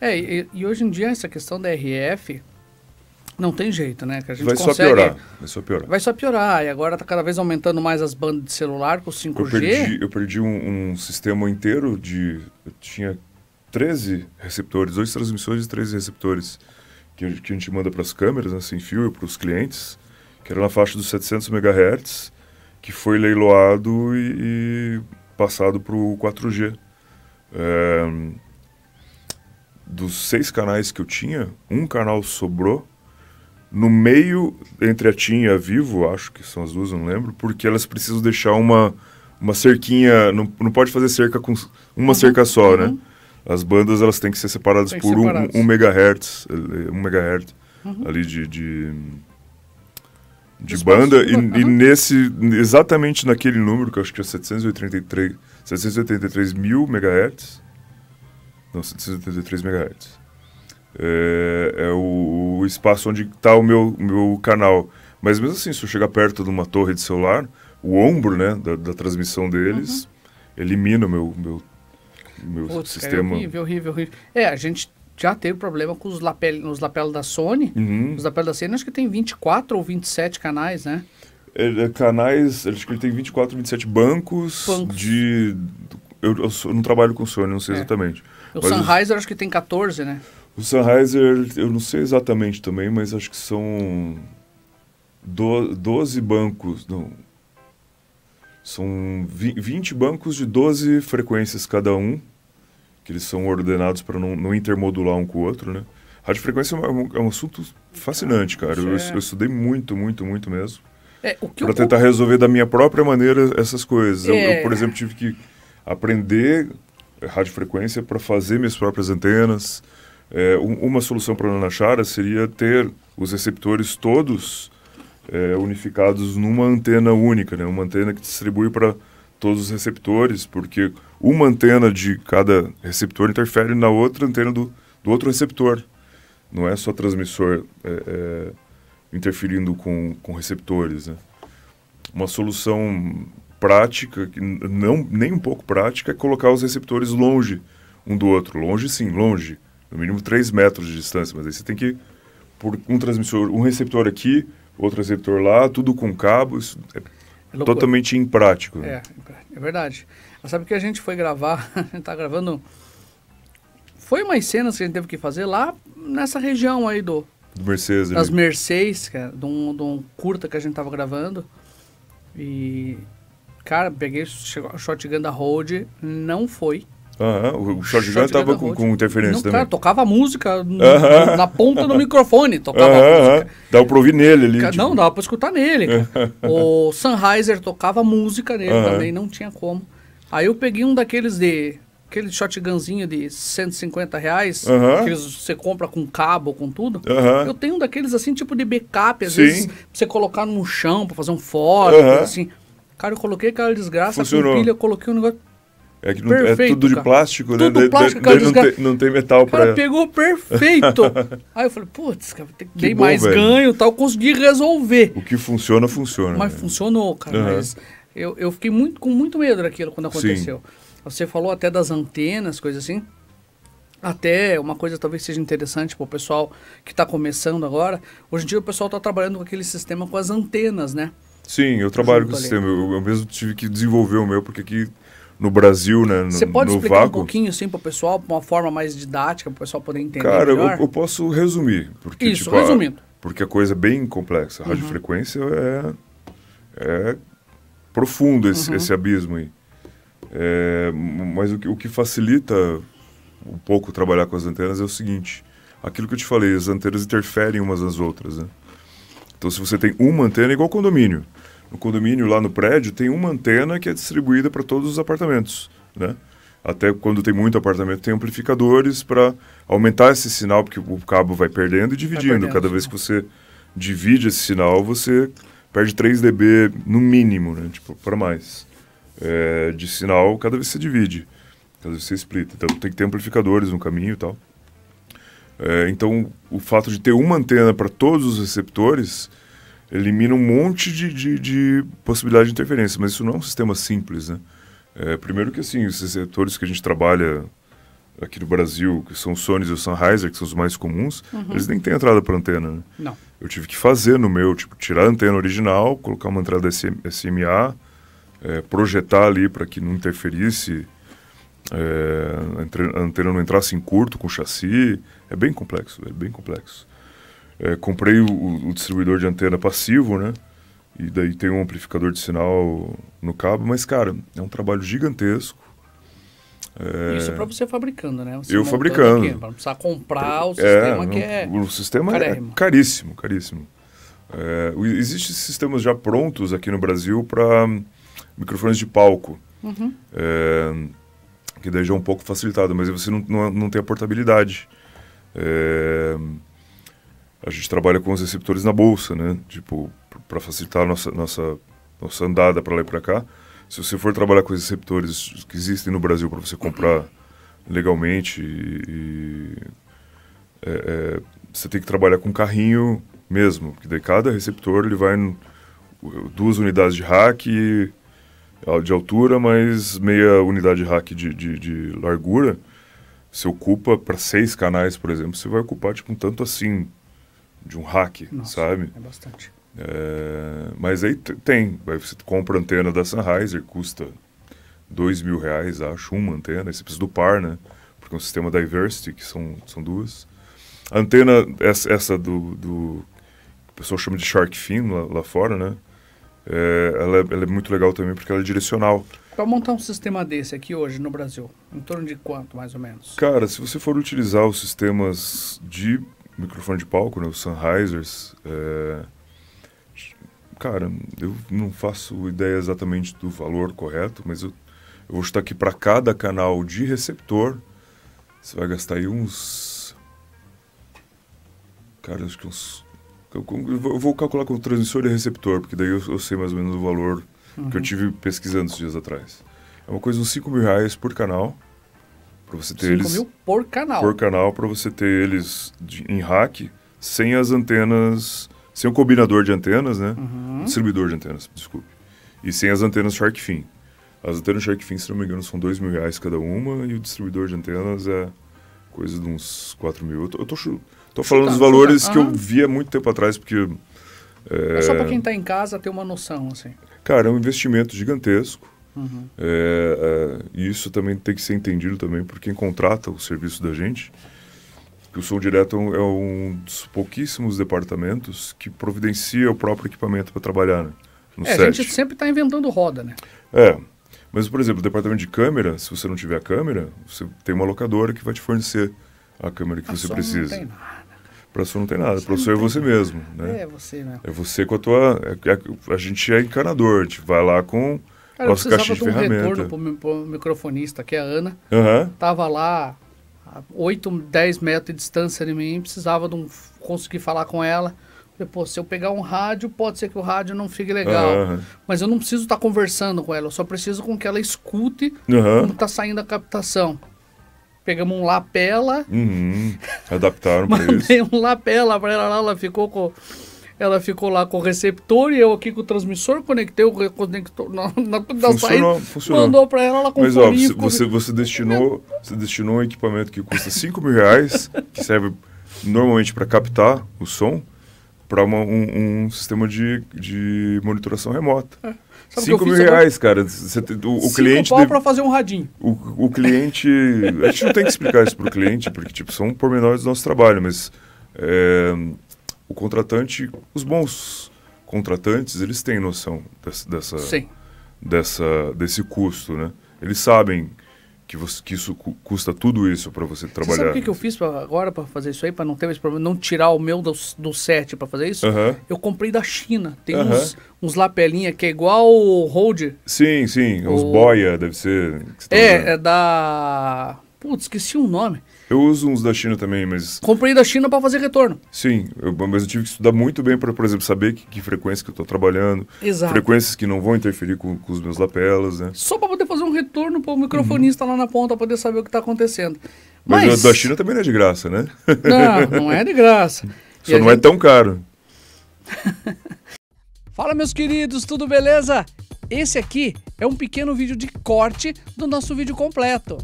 É, e, e hoje em dia essa questão da RF não tem jeito, né? Que a gente vai consegue, só piorar. Vai só piorar. Vai só piorar. E agora está cada vez aumentando mais as bandas de celular com 5G. Eu perdi, eu perdi um, um, sistema inteiro de. Eu tinha 13 receptores, dois transmissores e 13 receptores que, que a gente manda para as câmeras, né, sem fio, para os clientes, que era na faixa dos 700 MHz, que foi leiloado e, e passado para o 4G. É, dos seis canais que eu tinha, um canal sobrou. No meio, entre a TIM e a Vivo, acho que são as duas, não lembro, porque elas precisam deixar uma, uma cerquinha. Não, não pode fazer cerca com uma uhum. cerca só, né? uhum. né? As bandas elas têm que ser separadas por Um, um megahertz, eh, um megahertz uhum. ali de, de de banda e, uhum. e, nesse exatamente naquele número que eu acho que é 783 783 mil megahertz não, 173 MHz. É, é o, o, espaço onde está o meu, meu canal. Mas mesmo assim, se eu chegar perto de uma torre de celular, o ombro né, da, da transmissão deles uhum. elimina o meu, meu, meu Putz, sistema. É horrível, horrível, horrível. É, a gente já teve problema com os lapelos os lapel da Sony. Uhum. Os lapelos da Sony, acho que tem 24 ou 27 canais, né? É, canais, acho que ele tem 24, 27 bancos, bancos. de... Eu, eu, não trabalho com Sony, não sei é. exatamente. O Mas Sunriser acho que tem 14, né? O Sunriser, eu não sei exatamente também, mas acho que são do, 12 bancos. Não. São 20 bancos de 12 frequências cada um, que eles são ordenados para não, não, intermodular um com o outro, né? Radiofrequência é, é um, é um assunto fascinante, ah, cara. Eu, é. eu estudei muito, muito, muito mesmo. É, para tentar eu... resolver da minha própria maneira essas coisas. É... Eu, eu, é. por exemplo, tive que aprender é, radiofrequência para fazer minhas próprias antenas. É, um, uma solução para a Nanachara seria ter os receptores todos é, unificados numa antena única, né? uma antena que distribui para todos os receptores, porque uma antena de cada receptor interfere na outra antena do, do outro receptor. Não é só transmissor é, é interferindo com, com receptores. Né? Uma solução prática, não, nem um pouco prática, é colocar os receptores longe um do outro. Longe, sim, longe. No mínimo 3 metros de distância. Mas aí você tem que, por um transmissor, um receptor aqui, outro receptor lá, tudo com cabo. Isso é, é totalmente imprático. Né? É, é verdade. Mas sabe que a gente foi gravar, a gente está gravando. Foi umas cenas que a gente teve que fazer lá nessa região aí do. Do Mercedes. Né? Das Mercedes, cara, é de um, de um curta que a gente tava gravando. E Cara, peguei o shotgun da Road, não foi. Aham, o shotgun tava com, com, interferência não, também. Cara, tocava música no, na ponta do microfone, tocava uhum. música. Dava pra ouvir nele ali. Cara, tipo... Não, dava pra escutar nele. Cara. o Sunriser tocava música nele também, não tinha como. Aí eu peguei um daqueles de... Aquele shotgunzinho de 150 reais, que você compra com cabo, com tudo. Eu tenho um daqueles assim, tipo de backup, às Sim. vezes, pra você colocar no chão, pra fazer um fora, assim. Cara, eu coloquei aquela desgraça, Funcionou. com pilha, eu coloquei um negócio. É que não, perfeito, é tudo de cara. plástico, né? Tudo plástico, de, cara, não, tem, não tem metal para. Cara, pra... pegou perfeito. Aí eu falei, putz, cara, dei bom, mais velho. ganho, tal, consegui resolver. O que funciona funciona. Mas velho. Né? funcionou, cara. Uhum. Mas eu, eu fiquei muito com muito medo daquilo quando aconteceu. Sim. Você falou até das antenas, coisas assim. Até uma coisa talvez seja interessante para o pessoal que está começando agora. Hoje em dia o pessoal está trabalhando com aquele sistema com as antenas, né? Sim, eu trabalho com o sistema. Eu, eu, mesmo tive que desenvolver o meu, porque aqui no Brasil, né? No, Você pode no explicar vácuo, um pouquinho, sim, para o pessoal, uma forma mais didática, para o pessoal poder entender Cara, eu, eu, posso resumir. Porque, Isso, tipo, resumindo. A, porque a coisa é bem complexa. A uhum. radiofrequência é, é profundo esse, uhum. esse abismo aí. É, mas o que, o que facilita um pouco trabalhar com as antenas é o seguinte aquilo que eu te falei, as antenas interferem umas nas outras, né? Então, se você tem uma antena, é igual condomínio. No condomínio, lá no prédio, tem uma antena que é distribuída para todos os apartamentos, né? Até quando tem muito apartamento, tem amplificadores para aumentar esse sinal, porque o cabo vai perdendo e dividindo. Perdendo, Cada né? vez que você divide esse sinal, você perde 3 dB no mínimo, né? Tipo, para mais. É, de sinal, cada vez você divide, cada vez você explica. Então tem que ter amplificadores no caminho e tal. É, então, o fato de ter uma antena para todos os receptores elimina um monte de, de, de, possibilidade de interferência, mas isso não é um sistema simples, né? É, primeiro que, assim, os receptores que a gente trabalha aqui no Brasil, que são os Sony e o Sennheiser, que são os mais comuns, uhum. eles nem têm entrada para antena, né? Não. Eu tive que fazer no meu, tipo, tirar a antena original, colocar uma entrada SM, SMA, é, projetar ali para que não interferisse é, a antena não entrasse em curto com chassi. É bem complexo, é bem complexo. É, comprei o, o, distribuidor de antena passivo, né? E daí tem um amplificador de sinal no cabo, mas, cara, é um trabalho gigantesco. É... Isso é para você fabricando, né? Você eu fabricando. pra não precisar comprar é, o sistema que é. O sistema é caríssimo, caríssimo. É, Existem sistemas já prontos aqui no Brasil para microfones de palco. Uhum. É, que daí já é um pouco facilitado, mas você não, não, não tem a portabilidade. É, a gente trabalha com os receptores na bolsa, né? Tipo, para facilitar a nossa, nossa, nossa andada para lá e para cá. Se você for trabalhar com os receptores que existem no Brasil para você comprar legalmente, e, e, é, é, você tem que trabalhar com carrinho mesmo, que daí cada receptor ele vai duas unidades de rack de altura, mas meia unidade rack de, de, de largura, você ocupa para seis canais, por exemplo, você vai ocupar tipo um tanto assim de um rack, Nossa, sabe? É bastante. É, mas aí tem, você compra antena da Sennheiser, custa dois mil reais, acho, uma antena, aí você precisa do par, né? Porque é um sistema diversity, que são, são duas. A antena, essa, essa do, do. O pessoal chama de Shark Fin lá, lá fora, né? É, ela, é, ela, é muito legal também porque ela é direcional. Para montar um sistema desse aqui hoje no Brasil, em torno de quanto mais ou menos? Cara, se você for utilizar os sistemas de microfone de palco, né, os Sennheisers, é... cara, eu não faço ideia exatamente do valor correto, mas eu, eu vou estar aqui para cada canal de receptor, você vai gastar aí uns. Cara, acho que uns eu vou calcular com transmissor e receptor, porque daí eu, eu sei mais ou menos o valor uhum. que eu uhum. tive pesquisando esses dias atrás. É uma coisa de uns 5 mil reais por canal. Para você ter 5 eles. 5 mil por canal. Por canal, para você ter eles de, em rack, sem as antenas. Sem o combinador de antenas, né? Uhum. Distribuidor de antenas, desculpe. E sem as antenas Shark Fin. As antenas Shark Fin, se não me engano, são 2 mil reais cada uma, e o distribuidor de antenas é coisa de uns 4 mil. Eu tô, eu tô Estou falando dos tá, valores tá. que eu via muito tempo atrás, porque. É, é só para quem está em casa ter uma noção, assim. Cara, é um investimento gigantesco. Uhum. É, é, isso também tem que ser entendido também por quem contrata o serviço da gente. o som direto é, é um dos pouquíssimos departamentos que providencia o próprio equipamento para trabalhar. Né? No é, set. a gente sempre está inventando roda, né? É. Mas, por exemplo, o departamento de câmera, se você não tiver a câmera, você tem uma locadora que vai te fornecer a câmera que a você precisa. Não tem nada professor não tem nada. Você professor é você nada. mesmo, né? É você, né? É você com a tua... É, é, a, gente é encanador, a gente vai lá com Cara, nossa caixa de, de um ferramenta. retorno para pro microfonista, que é a Ana. Uhum. Tava lá a 8, 10 metros de distância de mim, precisava de um, conseguir falar com ela. pô, se eu pegar um rádio, pode ser que o rádio não fique legal. Uhum. Mas eu não preciso estar tá conversando com ela, eu só preciso com que ela escute uhum. como está saindo a captação. Pegamos um lapela. Uhum. Adaptaram para isso. um lapela para ela lá, ela ficou com ela ficou lá com o receptor e eu aqui com o transmissor, conectei o conector na, na, saída, funcionou. mandou para ela, ela com Mas, ó, você, você, você, destinou, você destinou um equipamento que custa 5 mil reais, que serve normalmente para captar o som, para um, um, sistema de, de monitoração remota. É. mil reais, cara. Cê, o, o cliente. Deve... para fazer um radinho. O, o cliente. a gente não tem que explicar isso para o cliente, porque tipo, são pormenores do nosso trabalho, mas é, o contratante, os bons contratantes, eles têm noção dessa, dessa, dessa, desse custo, né? Eles sabem que, você, que isso custa tudo isso para você trabalhar. Você sabe o que, que eu fiz pra, agora para fazer isso aí, para não ter esse problema, não tirar o meu do, do set para fazer isso? Eu comprei da China. Tem uns, uns lapelinha que é igual o Hold. Sim, sim, o... uns boia, deve ser. Tá é, usando. é da. Putz, esqueci o nome. Eu uso uns da China também, mas. Comprei da China para fazer retorno. Sim, eu, mas eu tive que estudar muito bem para, por exemplo, saber que, que frequência que eu estou trabalhando. Exato. Frequências que não vão interferir com, com os meus lapelas, né? Só para poder fazer um retorno para o microfonista uhum. lá na ponta, poder saber o que está acontecendo. Mas, mas... da China também não é de graça, né? Não, não é de graça. Só não é gente... é tão caro. Fala, meus queridos, tudo beleza? Esse aqui é um pequeno vídeo de corte do nosso vídeo completo.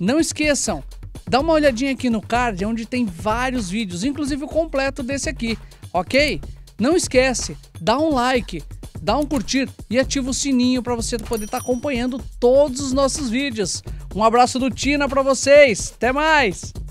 Não esqueçam, Dá uma olhadinha aqui no card, onde tem vários vídeos, inclusive o completo desse aqui, ok? Não esquece, dá um like, dá um curtir e ativa o sininho para você poder estar tá acompanhando todos os nossos vídeos. Um abraço do Tina para vocês, até mais!